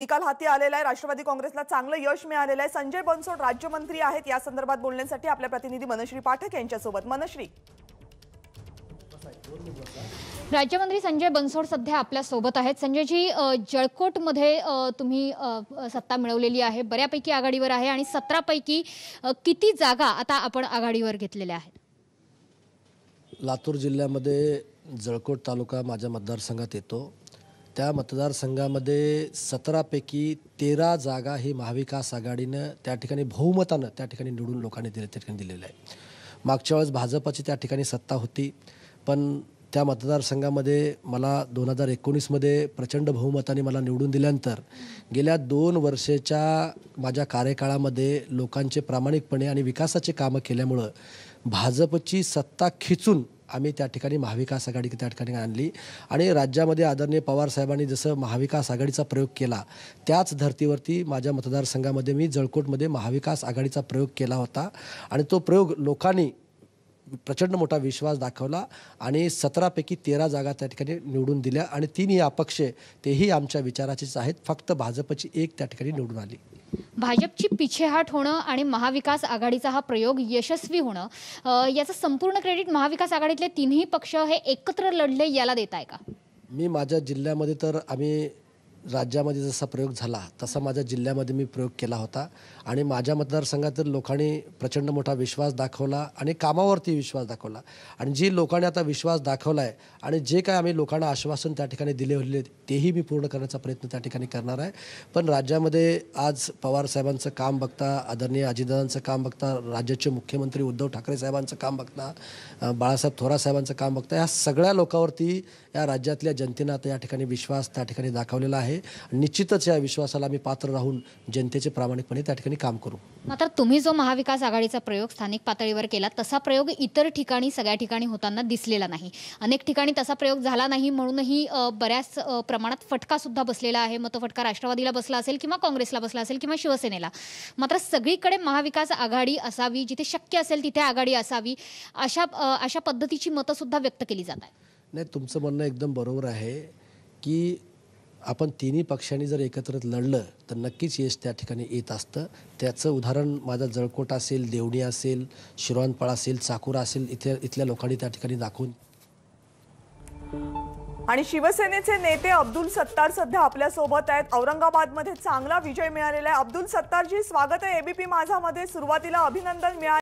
निकाल हाती आलेला आहे राष्ट्रवादी काँग्रेसला चांगलं यश मिळालेलं आहे संजय बनसोड राज्यमंत्री आहेत या संदर्भात बोलण्यासाठी आपल्या प्रतिनिधी मनश्री पाठक यांच्यासोबत मनश्री राज्यमंत्री संजय बनसोड सध्या आपल्या सोबत आहेत संजय संजयजी जळकोटमध्ये तुम्ही सत्ता मिळवलेली आहे बऱ्यापैकी आघाडीवर आहे आणि सतरापैकी किती जागा आता आपण आघाडीवर घेतलेल्या आहेत लातूर जिल्ह्यामध्ये जळकोट तालुका माझ्या मतदारसंघात येतो त्या मतदारसंघामध्ये सतरापैकी तेरा जागा हे महाविकास आघाडीनं त्या ठिकाणी बहुमतानं त्या ठिकाणी निवडून लोकांनी दिले त्या ठिकाणी दिलेलं आहे मागच्या वेळेस भाजपाची त्या ठिकाणी सत्ता होती पण त्या मतदारसंघामध्ये मला दोन हजार एकोणीसमध्ये प्रचंड बहुमताने मला निवडून दिल्यानंतर गेल्या दोन वर्षाच्या माझ्या कार्यकाळामध्ये लोकांचे प्रामाणिकपणे आणि विकासाचे कामं केल्यामुळं भाजपची सत्ता खिचून आम्ही त्या ठिकाणी महाविकास आघाडी त्या ठिकाणी आणली आणि राज्यामध्ये आदरणीय पवार साहेबांनी जसं महाविकास आघाडीचा प्रयोग केला त्याच धर्तीवरती माझ्या मतदारसंघामध्ये मी जळकोटमध्ये महाविकास आघाडीचा प्रयोग केला होता आणि तो प्रयोग लोकांनी प्रचंड मोठा विश्वास दाखवला आणि सतरापैकी तेरा जागा त्या ठिकाणी निवडून दिल्या आणि तीनही अपक्ष तेही आमच्या विचाराचेच आहेत फक्त भाजपची एक त्या ठिकाणी निवडून आली भाजपची पिछेहाट होणं आणि महाविकास आघाडीचा हा प्रयोग यशस्वी होणं याचं संपूर्ण क्रेडिट महाविकास आघाडीतले तिन्ही पक्ष हे एकत्र लढले याला देत आहे का मी माझ्या जिल्ह्यामध्ये तर आम्ही राज्यामध्ये जसा प्रयोग झाला तसा माझ्या जिल्ह्यामध्ये मी प्रयोग केला होता आणि माझ्या मतदारसंघातील लोकांनी प्रचंड मोठा विश्वास दाखवला आणि कामावरती विश्वास दाखवला आणि जी लोकांनी आता विश्वास दाखवला आहे आणि जे काय आम्ही लोकांना आश्वासन त्या ठिकाणी दिले होते तेही मी पूर्ण करण्याचा प्रयत्न त्या ठिकाणी करणार आहे पण राज्यामध्ये आज पवारसाहेबांचं काम बघता आदरणीय अजितदादांचं काम बघता राज्याचे मुख्यमंत्री उद्धव ठाकरे साहेबांचं काम बघता बाळासाहेब थोरात साहेबांचं काम बघता या सगळ्या लोकांवरती या राज्यातल्या जनतेनं आता या ठिकाणी विश्वास त्या ठिकाणी दाखवलेला आहे निश्चितच या विश्वासाला मी पात्र राहून जनतेचे प्रामाणिकपणे त्या ठिकाणी काम करू मात्र तुम्ही जो महाविकास आघाडीचा प्रयोग स्थानिक पातळीवर केला तसा प्रयोग इतर ठिकाणी सगळ्या ठिकाणी होताना दिसलेला नाही अनेक ठिकाणी तसा प्रयोग झाला नाही म्हणूनही बऱ्याच प्रमाणात फटका सुद्धा बसलेला आहे मग तो फटका राष्ट्रवादीला बसला असेल किंवा काँग्रेसला बसला असेल किंवा शिवसेनेला मात्र सगळीकडे महाविकास आघाडी असावी जिथे शक्य असेल तिथे आघाडी असावी अशा अशा पद्धतीची मतं सुद्धा व्यक्त केली जात आहे नाही तुमचं म्हणणं एकदम बरोबर आहे की आपण तिन्ही पक्षांनी जर एकत्र लढलं तर नक्कीच यश त्या ठिकाणी येत असतं त्याचं उदाहरण माझा जळकोट असेल देवणी असेल शिरवानपळ असेल चाकुरा असेल इथे इथल्या लोकांनी त्या ठिकाणी दाखवून आणि शिवसेनेचे नेते अब्दुल सत्तार सध्या आपल्या सोबत आहेत औरंगाबादमध्ये चांगला विजय मिळालेला आहे अब्दुल सत्तारजी स्वागत आहे एबीपी मध्ये सुरुवातीला अभिनंदन मिळाले